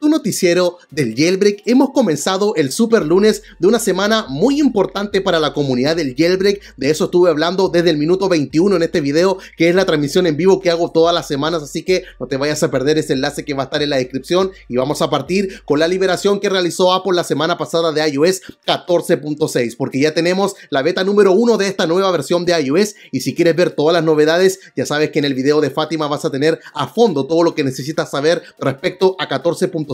tu noticiero del Jailbreak. Hemos comenzado el super lunes de una semana muy importante para la comunidad del Jailbreak. De eso estuve hablando desde el minuto 21 en este video, que es la transmisión en vivo que hago todas las semanas. Así que no te vayas a perder ese enlace que va a estar en la descripción. Y vamos a partir con la liberación que realizó Apple la semana pasada de iOS 14.6, porque ya tenemos la beta número 1 de esta nueva versión de iOS. Y si quieres ver todas las novedades, ya sabes que en el video de Fátima vas a tener a fondo todo lo que necesitas saber respecto a 14.6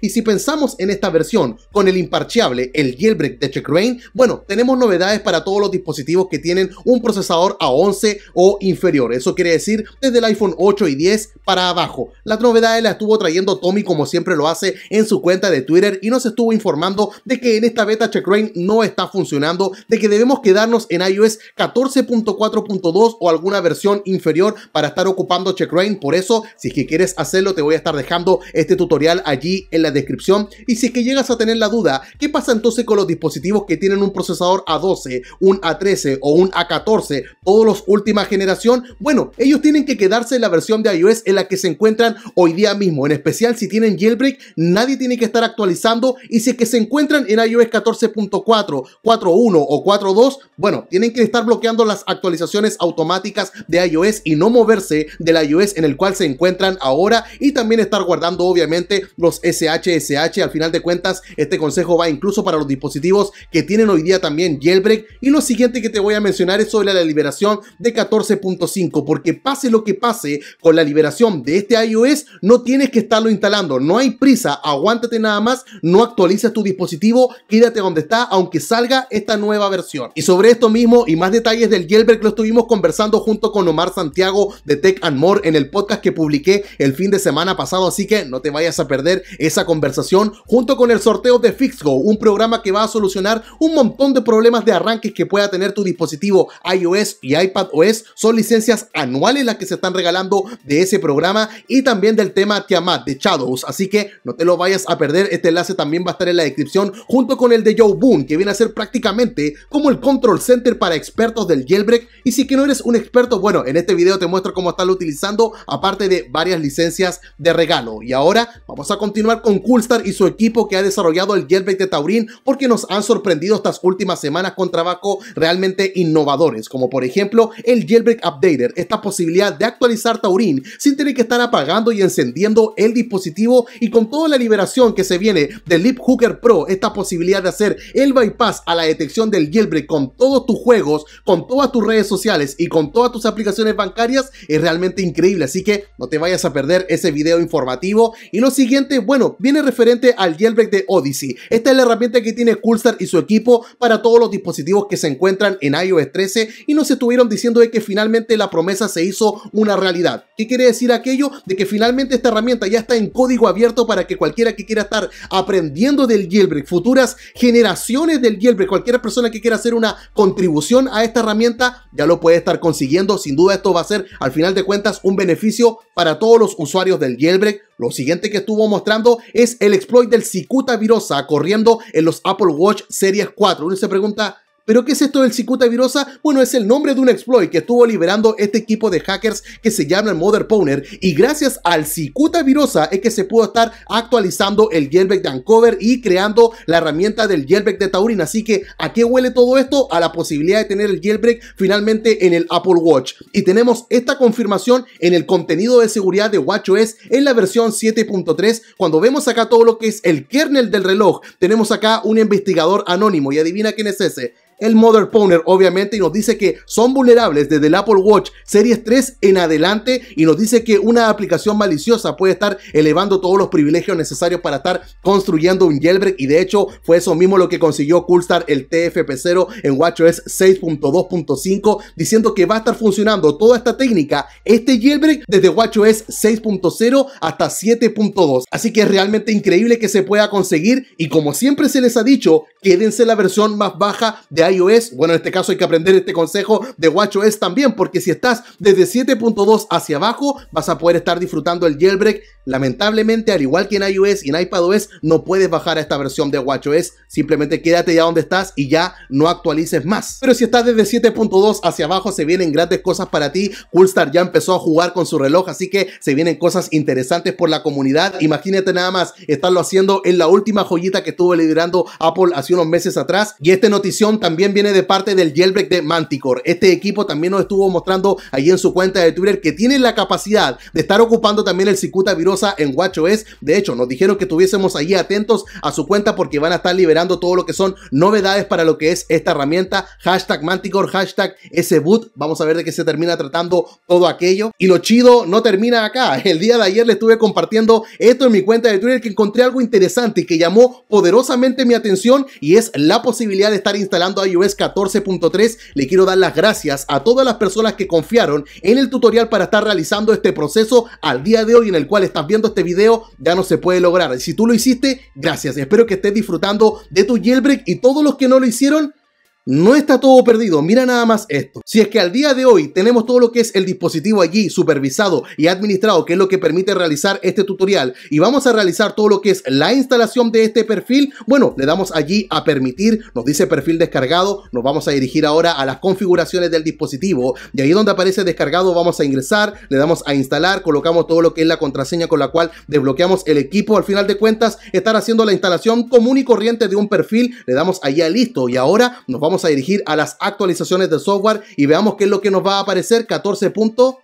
y si pensamos en esta versión con el imparcheable, el jailbreak de Checkrain bueno, tenemos novedades para todos los dispositivos que tienen un procesador a 11 o inferior. Eso quiere decir desde el iPhone 8 y 10 para abajo. Las novedades las estuvo trayendo Tommy como siempre lo hace en su cuenta de Twitter y nos estuvo informando de que en esta beta Checkrain no está funcionando, de que debemos quedarnos en iOS 14.4.2 o alguna versión inferior para estar ocupando Checkrain Por eso, si es que quieres hacerlo, te voy a estar dejando este tutorial allí en la descripción. Y si es que llegas a tener la duda, ¿qué pasa entonces con los dispositivos que tienen un procesador A12, un A13 o un A14, todos los última generación? Bueno, ellos tienen que quedarse en la versión de iOS en la que se encuentran hoy día mismo. En especial si tienen jailbreak, nadie tiene que estar actualizando. Y si es que se encuentran en iOS 14.4, 4.1 o 4.2, bueno, tienen que estar bloqueando las actualizaciones automáticas de iOS y no moverse del iOS en el cual se encuentran ahora y también estar guardando obviamente los SHSH. Al final de cuentas, este consejo va incluso para los dispositivos que tienen hoy día también jailbreak. Y lo siguiente que te voy a mencionar es sobre la liberación de 14.5, porque pase lo que pase con la liberación de este iOS, no tienes que estarlo instalando. No hay prisa, aguántate nada más, no actualices tu dispositivo, quédate donde está, aunque salga esta nueva versión. Y sobre esto mismo y más detalles del jailbreak lo estuvimos conversando junto con Omar Santiago de Tech and More en el podcast que publiqué el fin de semana pasado, así que no te vayas a perder esa conversación junto con el sorteo de FixGo, un programa que va a solucionar un montón de problemas de arranques que pueda tener tu dispositivo iOS y iPadOS. Son licencias anuales las que se están regalando de ese programa y también del tema Tiamat de Shadows. Así que no te lo vayas a perder. Este enlace también va a estar en la descripción junto con el de Joe Boon, que viene a ser prácticamente como el control center para expertos del jailbreak. Y si que no eres un experto, bueno, en este video te muestro cómo estarlo utilizando, aparte de varias licencias de regalo. Y ahora vamos a continuar con Coolstar y su equipo que ha desarrollado el Jailbreak de Taurín porque nos han sorprendido estas últimas semanas con trabajo realmente innovadores, como por ejemplo el Jailbreak Updater, esta posibilidad de actualizar Taurín sin tener que estar apagando y encendiendo el dispositivo y con toda la liberación que se viene del Leap Hooker Pro, esta posibilidad de hacer el bypass a la detección del jailbreak con todos tus juegos, con todas tus redes sociales y con todas tus aplicaciones bancarias es realmente increíble, así que no te vayas a perder ese video informativo y lo siguiente bueno, viene referente al jailbreak de Odyssey. Esta es la herramienta que tiene Coolstar y su equipo para todos los dispositivos que se encuentran en iOS 13 y nos estuvieron diciendo de que finalmente la promesa se hizo una realidad. ¿Qué quiere decir aquello? De que finalmente esta herramienta ya está en código abierto para que cualquiera que quiera estar aprendiendo del jailbreak, futuras generaciones del jailbreak, cualquier persona que quiera hacer una contribución a esta herramienta, ya lo puede estar consiguiendo. Sin duda esto va a ser al final de cuentas un beneficio para todos los usuarios del jailbreak lo siguiente que estuvo mostrando es el exploit del Cicuta Virosa corriendo en los Apple Watch Series 4. Uno se pregunta, ¿Pero qué es esto del Cicuta Virosa? Bueno, es el nombre de un exploit que estuvo liberando este equipo de hackers que se llama el Mother Powner y gracias al Cicuta Virosa es que se pudo estar actualizando el jailbreak de Uncover y creando la herramienta del jailbreak de Taurin. Así que, ¿a qué huele todo esto? A la posibilidad de tener el jailbreak finalmente en el Apple Watch. Y tenemos esta confirmación en el contenido de seguridad de WatchOS en la versión 7.3. Cuando vemos acá todo lo que es el kernel del reloj, tenemos acá un investigador anónimo y adivina quién es ese el Mother Pwner obviamente, y nos dice que son vulnerables desde el Apple Watch Series 3 en adelante y nos dice que una aplicación maliciosa puede estar elevando todos los privilegios necesarios para estar construyendo un jailbreak y de hecho fue eso mismo lo que consiguió Coolstar el TFP0 en WatchOS 6.2.5 diciendo que va a estar funcionando toda esta técnica, este jailbreak desde WatchOS 6.0 hasta 7.2. Así que es realmente increíble que se pueda conseguir y como siempre se les ha dicho, quédense la versión más baja de iOS, bueno, en este caso hay que aprender este consejo de WatchOS también, porque si estás desde 7.2 hacia abajo, vas a poder estar disfrutando el jailbreak. Lamentablemente, al igual que en iOS y en iPadOS, no puedes bajar a esta versión de WatchOS. Simplemente quédate ya donde estás y ya no actualices más. Pero si estás desde 7.2 hacia abajo, se vienen grandes cosas para ti. Coolstar ya empezó a jugar con su reloj, así que se vienen cosas interesantes por la comunidad. Imagínate nada más estarlo haciendo en la última joyita que estuvo liderando Apple hace unos meses atrás. Y esta notición también también viene de parte del jailbreak de Manticore. Este equipo también nos estuvo mostrando ahí en su cuenta de Twitter que tiene la capacidad de estar ocupando también el circuito Virosa en WatchOS. De hecho, nos dijeron que estuviésemos allí atentos a su cuenta porque van a estar liberando todo lo que son novedades para lo que es esta herramienta. Hashtag Manticore, hashtag SBoot. Vamos a ver de qué se termina tratando todo aquello. Y lo chido no termina acá. El día de ayer le estuve compartiendo esto en mi cuenta de Twitter que encontré algo interesante y que llamó poderosamente mi atención y es la posibilidad de estar instalando iOS 14.3, le quiero dar las gracias a todas las personas que confiaron en el tutorial para estar realizando este proceso al día de hoy en el cual estás viendo este video, ya no se puede lograr. Si tú lo hiciste, gracias. Espero que estés disfrutando de tu jailbreak y todos los que no lo hicieron, no está todo perdido, mira nada más esto. Si es que al día de hoy tenemos todo lo que es el dispositivo allí supervisado y administrado, que es lo que permite realizar este tutorial, y vamos a realizar todo lo que es la instalación de este perfil, bueno, le damos allí a permitir, nos dice perfil descargado, nos vamos a dirigir ahora a las configuraciones del dispositivo, y ahí donde aparece descargado vamos a ingresar, le damos a instalar, colocamos todo lo que es la contraseña con la cual desbloqueamos el equipo, al final de cuentas estar haciendo la instalación común y corriente de un perfil, le damos allí a listo, y ahora nos vamos vamos a dirigir a las actualizaciones de software y veamos qué es lo que nos va a aparecer. 14 puntos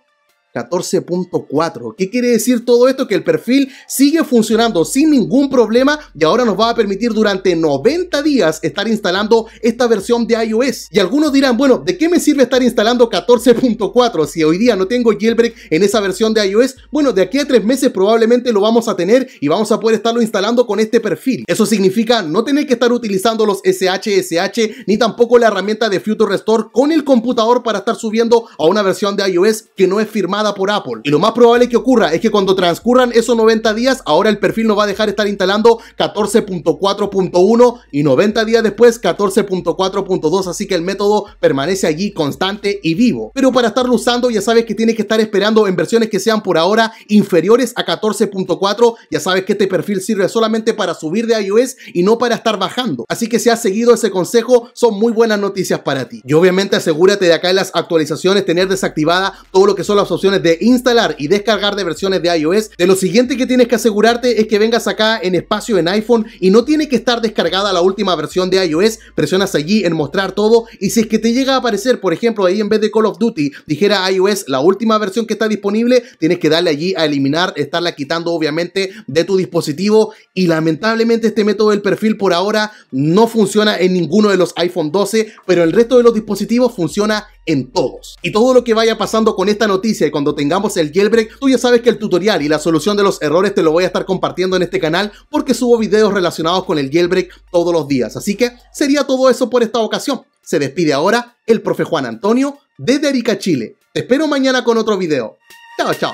14.4. ¿Qué quiere decir todo esto? Que el perfil sigue funcionando sin ningún problema y ahora nos va a permitir durante 90 días estar instalando esta versión de iOS. Y algunos dirán, bueno, ¿de qué me sirve estar instalando 14.4 si hoy día no tengo jailbreak en esa versión de iOS? Bueno, de aquí a tres meses probablemente lo vamos a tener y vamos a poder estarlo instalando con este perfil. Eso significa no tener que estar utilizando los SHSH ni tampoco la herramienta de Future Restore con el computador para estar subiendo a una versión de iOS que no es firmada por Apple. Y lo más probable que ocurra es que cuando transcurran esos 90 días, ahora el perfil no va a dejar estar instalando 14.4.1 y 90 días después 14.4.2, así que el método permanece allí constante y vivo. Pero para estarlo usando ya sabes que tienes que estar esperando en versiones que sean por ahora inferiores a 14.4, ya sabes que este perfil sirve solamente para subir de iOS y no para estar bajando. Así que si has seguido ese consejo, son muy buenas noticias para ti. Y obviamente asegúrate de acá en las actualizaciones tener desactivada todo lo que son las opciones de instalar y descargar de versiones de iOS, de lo siguiente que tienes que asegurarte es que vengas acá en espacio en iPhone y no tiene que estar descargada la última versión de iOS, presionas allí en mostrar todo y si es que te llega a aparecer, por ejemplo, ahí en vez de Call of Duty, dijera iOS la última versión que está disponible, tienes que darle allí a eliminar, estarla quitando obviamente de tu dispositivo y lamentablemente este método del perfil por ahora no funciona en ninguno de los iPhone 12, pero el resto de los dispositivos funciona en todos. Y todo lo que vaya pasando con esta noticia y cuando tengamos el jailbreak, tú ya sabes que el tutorial y la solución de los errores te lo voy a estar compartiendo en este canal porque subo videos relacionados con el jailbreak todos los días. Así que sería todo eso por esta ocasión. Se despide ahora el profe Juan Antonio de Derica Chile. Te espero mañana con otro video. Chao, chao.